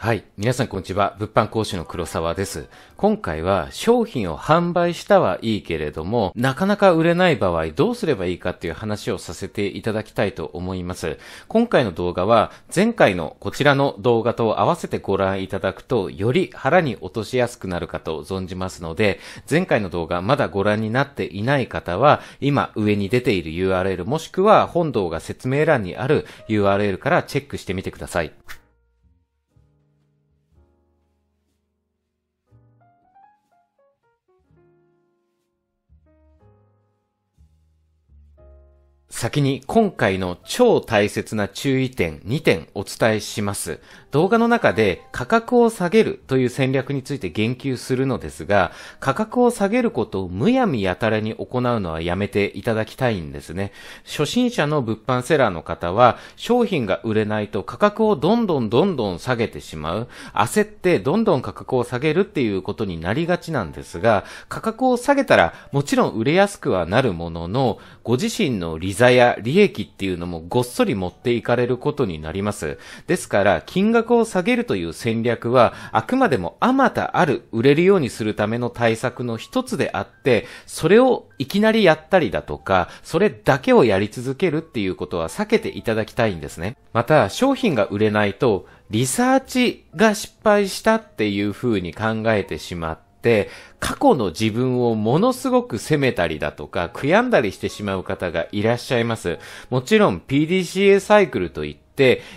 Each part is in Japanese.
はい。皆さんこんにちは。物販講師の黒沢です。今回は商品を販売したはいいけれども、なかなか売れない場合どうすればいいかっていう話をさせていただきたいと思います。今回の動画は前回のこちらの動画と合わせてご覧いただくとより腹に落としやすくなるかと存じますので、前回の動画まだご覧になっていない方は、今上に出ている URL もしくは本動画説明欄にある URL からチェックしてみてください。先に今回の超大切な注意点2点お伝えします。動画の中で価格を下げるという戦略について言及するのですが、価格を下げることをむやみやたらに行うのはやめていただきたいんですね。初心者の物販セラーの方は、商品が売れないと価格をどんどんどんどん下げてしまう。焦ってどんどん価格を下げるっていうことになりがちなんですが、価格を下げたらもちろん売れやすくはなるものの、ご自身の利ざや利益っていうのもごっそり持っていかれることになります。ですから、金額額を下げるという戦略は、あくまでもあまたある売れるようにするための対策の一つであって、それをいきなりやったりだとか、それだけをやり続けるっていうことは避けていただきたいんですね。また、商品が売れないと、リサーチが失敗したっていう風に考えてしまって、過去の自分をものすごく責めたりだとか、悔やんだりしてしまう方がいらっしゃいます。もちろん PDCA サイクルといって、、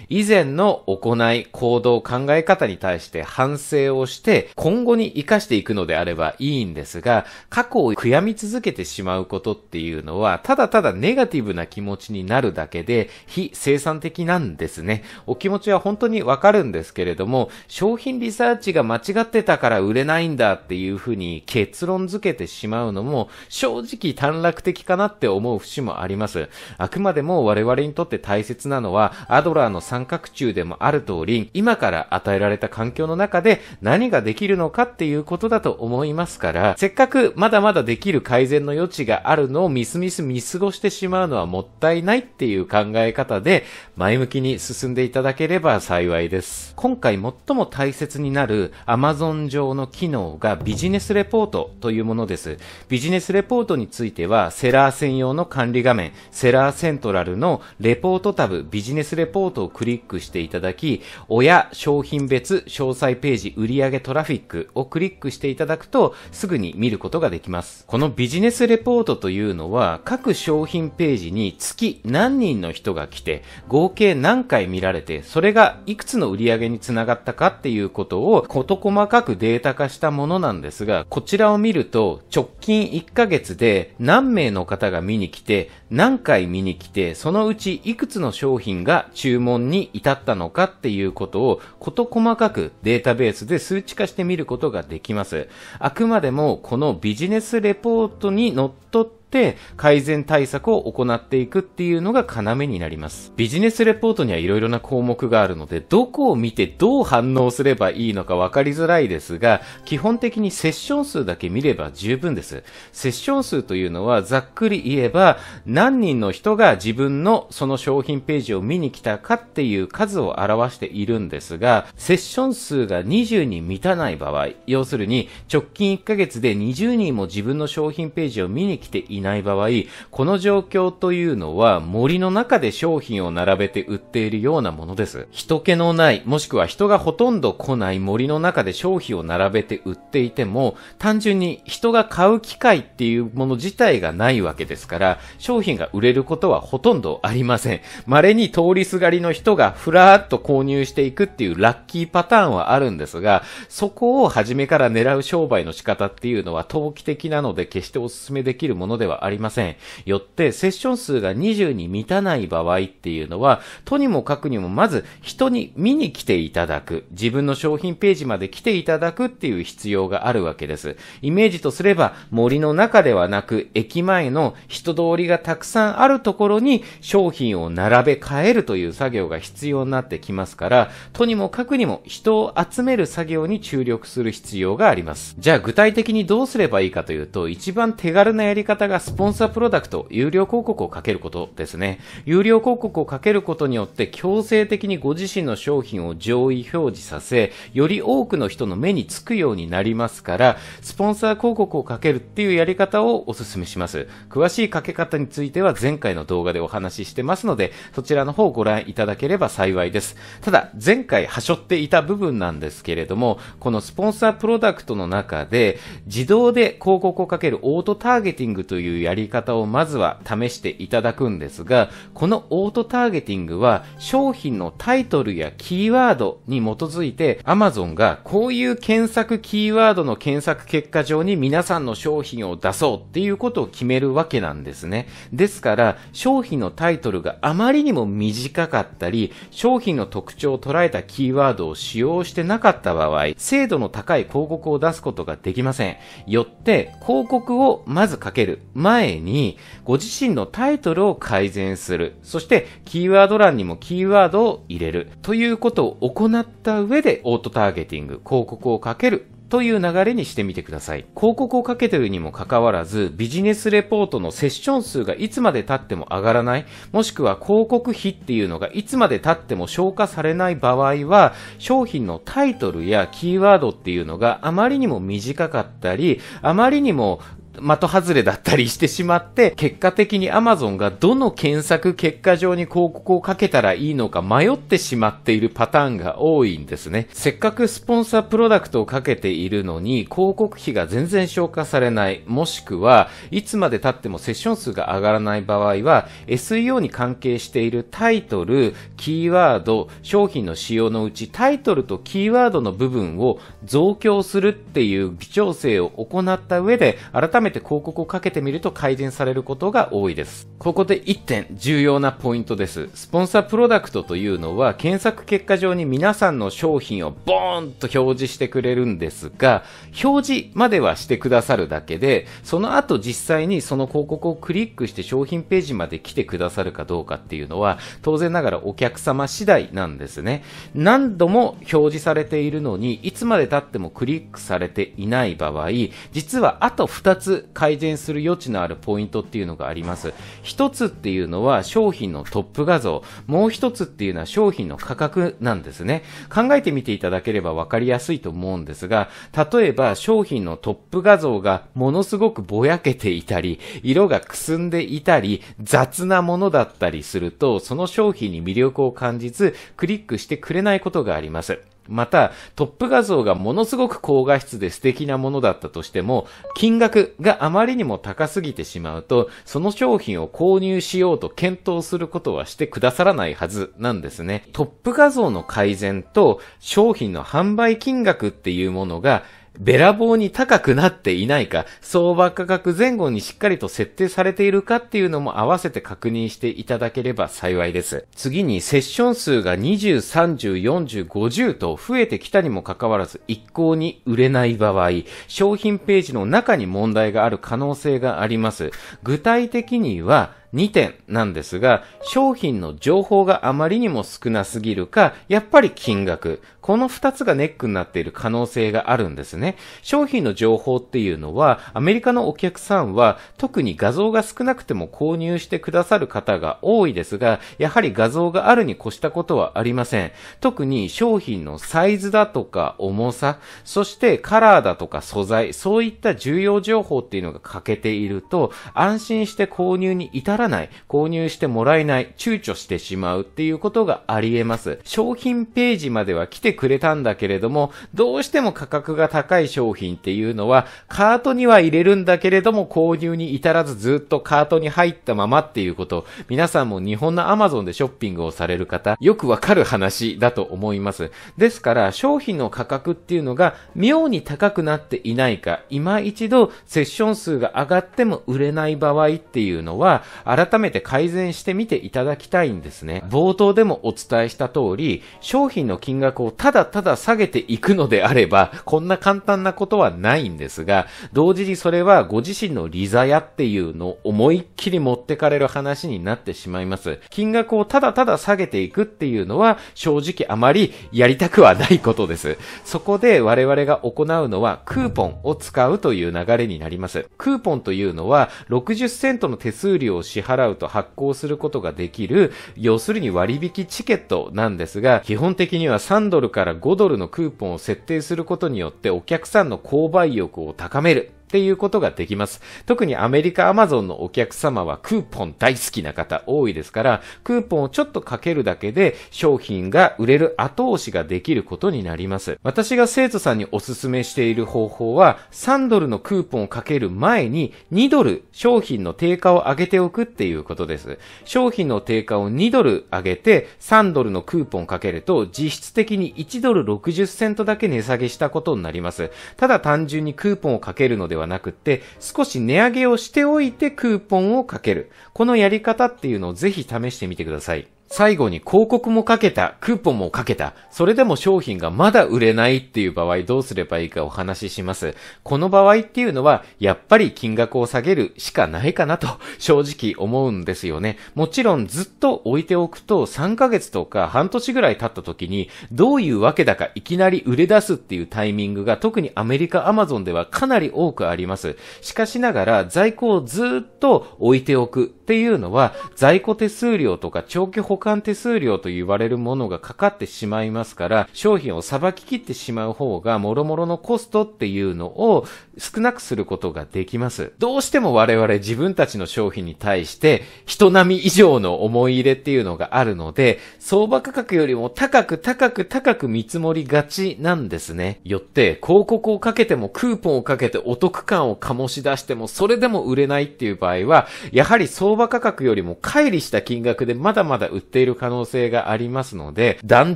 以前の行い、行動、考え方に対して反省をして、今後に活かしていくのであればいいんですが、過去を悔やみ続けてしまうことっていうのは、ただただネガティブな気持ちになるだけで、非生産的なんですね。お気持ちは本当にわかるんですけれども、商品リサーチが間違ってたから売れないんだっていうふうに結論付けてしまうのも、正直短絡的かなって思う節もあります。あくまでも我々にとって大切なのは、アドトラーの三角柱でもある通り、今から与えられた環境の中で何ができるのかっていうことだと思いますから、せっかくまだまだできる改善の余地があるのをみすみす見過ごしてしまうのはもったいないっていう考え方で、前向きに進んでいただければ幸いです。今回最も大切になる Amazon 上の機能がビジネスレポートというものです。ビジネスレポートについては、セラー専用の管理画面、セラーセントラルのレポートタブ、ビジネスレポートポートをクリックしていただき、親、商品別、詳細ページ、売上トラフィックをクリックしていただくと、すぐに見ることができます。このビジネスレポートというのは、各商品ページに月何人の人が来て、合計何回見られて、それがいくつの売上につながったかっていうことを、事細かくデータ化したものなんですが、こちらを見ると、直近1ヶ月で何名の方が見に来て、何回見に来て、そのうちいくつの商品が注文に至ったのかっていうことを事細かくデータベースで数値化してみることができます。あくまでもこのビジネスレポートにのっとってって改善対策を行っていくっていうのが要になります。ビジネスレポートには色々な項目があるので、どこを見てどう反応すればいいのか分かりづらいですが、基本的にセッション数だけ見れば十分です。セッション数というのはざっくり言えば、何人の人が自分のその商品ページを見に来たかっていう数を表しているんですが、セッション数が20に満たない場合、要するに直近1ヶ月で20人も自分の商品ページを見に来ていない場合、この状況というのは森の中で商品を並べて売っているようなものです。人気のない、もしくは人がほとんど来ない森の中で商品を並べて売っていても、単純に人が買う機会っていうもの自体がないわけですから、商品が売れることはほとんどありません。稀に通りすがりの人がふらーっと購入していくっていうラッキーパターンはあるんですが、そこを初めから狙う商売の仕方っていうのは投機的なので決してお勧めできるものでははありません。よって、セッション数が20に満たない場合っていうのは、とにもかくにもまず人に見に来ていただく、自分の商品ページまで来ていただくっていう必要があるわけです。イメージとすれば、森の中ではなく、駅前の人通りがたくさんあるところに商品を並べ替えるという作業が必要になってきますから、とにもかくにも人を集める作業に注力する必要があります。じゃあ具体的にどうすればいいかというと、一番手軽なやり方がスポンサープロダクト、有料広告をかけることですね。有料広告をかけることによって強制的にご自身の商品を上位表示させ、より多くの人の目につくようになりますから、スポンサー広告をかけるっていうやり方をお勧めします。詳しいかけ方については前回の動画でお話ししてますので、そちらの方をご覧いただければ幸いです。ただ、前回はしょっていた部分なんですけれども、このスポンサープロダクトの中で、自動で広告をかけるオートターゲティングといういうやり方をまずは試していただくんですが、このオートターゲティングは商品のタイトルやキーワードに基づいて Amazon がこういう検索キーワードの検索結果上に皆さんの商品を出そうっていうことを決めるわけなんですね。ですから、商品のタイトルがあまりにも短かったり、商品の特徴を捉えたキーワードを使用してなかった場合、精度の高い広告を出すことができません。よって、広告をまずかける。前に、ご自身のタイトルを改善する。そして、キーワード欄にもキーワードを入れる。ということを行った上で、オートターゲティング、広告をかけるという流れにしてみてください。広告をかけてるにもかかわらず、ビジネスレポートのセッション数がいつまで経っても上がらない、もしくは広告費っていうのがいつまで経っても消化されない場合は、商品のタイトルやキーワードっていうのがあまりにも短かったり、あまりにも的外れだったりしてしまって、結果的に Amazon がどの検索結果上に広告をかけたらいいのか迷ってしまっているパターンが多いんですね。せっかくスポンサープロダクトをかけているのに、広告費が全然消化されない、もしくは、いつまで経ってもセッション数が上がらない場合は、SEO に関係しているタイトル、キーワード、商品の仕様のうちタイトルとキーワードの部分を増強するっていう微調整を行った上で、改めめて広告をかけてみると改善されることが多いです。ここで1点重要なポイントです。スポンサープロダクトというのは検索結果上に皆さんの商品をボーンと表示してくれるんですが、表示まではしてくださるだけで、その後実際にその広告をクリックして商品ページまで来てくださるかどうかっていうのは、当然ながらお客様次第なんですね。何度も表示されているのに、いつまで経ってもクリックされていない場合、実はあと2つつ改善する余地のあるポイントっていうのがあります。一つっていうのは商品のトップ画像、もう一つっていうのは商品の価格なんですね。考えてみていただければわかりやすいと思うんですが、例えば商品のトップ画像がものすごくぼやけていたり、色がくすんでいたり、雑なものだったりすると、その商品に魅力を感じず、クリックしてくれないことがあります。また、トップ画像がものすごく高画質で素敵なものだったとしても、金額があまりにも高すぎてしまうと、その商品を購入しようと検討することはしてくださらないはずなんですね。トップ画像の改善と商品の販売金額っていうものがべらぼうに高くなっていないか、相場価格前後にしっかりと設定されているかっていうのも合わせて確認していただければ幸いです。次にセッション数が20、30、40、50と増えてきたにもかかわらず一向に売れない場合、商品ページの中に問題がある可能性があります。具体的には、2点なんですが、商品の情報があまりにも少なすぎるか、やっぱり金額。この2つがネックになっている可能性があるんですね。商品の情報っていうのは、アメリカのお客さんは、特に画像が少なくても購入してくださる方が多いですが、やはり画像があるに越したことはありません。特に商品のサイズだとか重さ、そしてカラーだとか素材、そういった重要情報っていうのが欠けていると、安心して購入に至ららない、購入してもらえない、躊躇してしまうっていうことがあり得ます。商品ページまでは来てくれたんだけれども、どうしても価格が高い商品っていうのは、カートには入れるんだけれども、購入に至らずずっとカートに入ったままっていうこと、皆さんも日本の Amazon でショッピングをされる方、よくわかる話だと思います。ですから、商品の価格っていうのが妙に高くなっていないか、今一度セッション数が上がっても売れない場合っていうのは、改めて改善してみていただきたいんですね。冒頭でもお伝えした通り、商品の金額をただただ下げていくのであれば、こんな簡単なことはないんですが、同時にそれはご自身の利ザヤっていうのを思いっきり持ってかれる話になってしまいます。金額をただただ下げていくっていうのは、正直あまりやりたくはないことです。そこで我々が行うのは、クーポンを使うという流れになります。クーポンというのは、60セントの手数料を支支払うと発行することができる、要するに割引チケットなんですが、基本的には3ドルから5ドルのクーポンを設定することによってお客さんの購買意欲を高めるっていうことができます。特にアメリカアマゾンのお客様はクーポン大好きな方多いですから、クーポンをちょっとかけるだけで商品が売れる後押しができることになります。私が生徒さんにお勧めしている方法は、3ドルのクーポンをかける前に2ドル商品の定価を上げておくっていうことです。商品の定価を2ドル上げて3ドルのクーポンかけると実質的に1ドル60セントだけ値下げしたことになります。ただ単純にクーポンをかけるのでははなくて、少し値上げをしておいてクーポンをかける。このやり方っていうのをぜひ試してみてください。最後に広告もかけた、クーポンもかけた、それでも商品がまだ売れないっていう場合どうすればいいかお話しします。この場合っていうのは、やっぱり金額を下げるしかないかなと正直思うんですよね。もちろんずっと置いておくと3ヶ月とか半年ぐらい経った時にどういうわけだかいきなり売れ出すっていうタイミングが特にアメリカアマゾンではかなり多くあります。しかしながら在庫をずっと置いておくっていうのは在庫手数料とか長期保換手数料と言われるものがかかってしまいますから、商品をさばききってしまう方が、諸々のコストっていうのを少なくすることができます。どうしても我々自分たちの商品に対して、人並み以上の思い入れっていうのがあるので、相場価格よりも高く高く高く見積もりがちなんですね。よって、広告をかけてもクーポンをかけてお得感を醸し出しても、それでも売れないっていう場合は、やはり相場価格よりも乖離した金額でまだまだ売ってっている可能性がありますので、団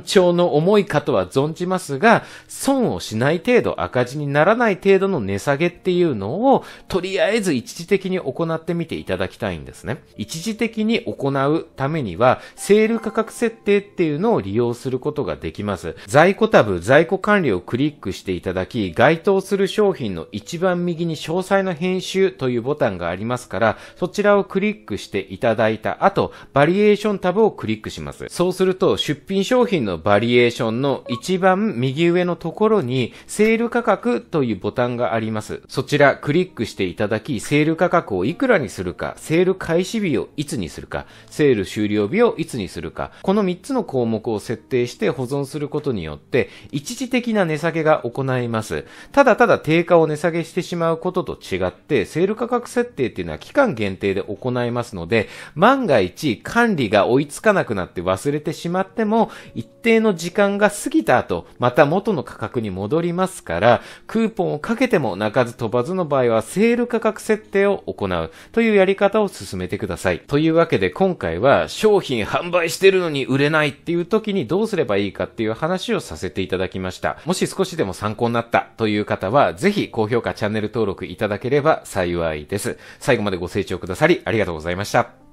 長の思いかとは存じますが、損をしない程度、赤字にならない程度の値下げっていうのを、とりあえず一時的に行ってみていただきたいんですね。一時的に行うためには、セール価格設定っていうのを利用することができます。在庫タブ、在庫管理をクリックしていただき、該当する商品の一番右に詳細の編集というボタンがありますから、そちらをクリックしていただいた後、バリエーションタブをクリックします。そうすると、出品商品のバリエーションの一番右上のところに、セール価格というボタンがあります。そちら、クリックしていただき、セール価格をいくらにするか、セール開始日をいつにするか、セール終了日をいつにするか、この3つの項目を設定して保存することによって、一時的な値下げが行います。ただただ定価を値下げしてしまうことと違って、セール価格設定っていうのは期間限定で行いますので、万が一管理が追いつかかなくなって忘れてしまっても、一定の時間が過ぎた後、また元の価格に戻りますから、クーポンをかけても泣かず飛ばずの場合は、セール価格設定を行うというやり方を進めてください。というわけで今回は、商品販売してるのに売れないっていう時にどうすればいいかっていう話をさせていただきました。もし少しでも参考になったという方は、ぜひ高評価、チャンネル登録いただければ幸いです。最後までご清聴くださりありがとうございました。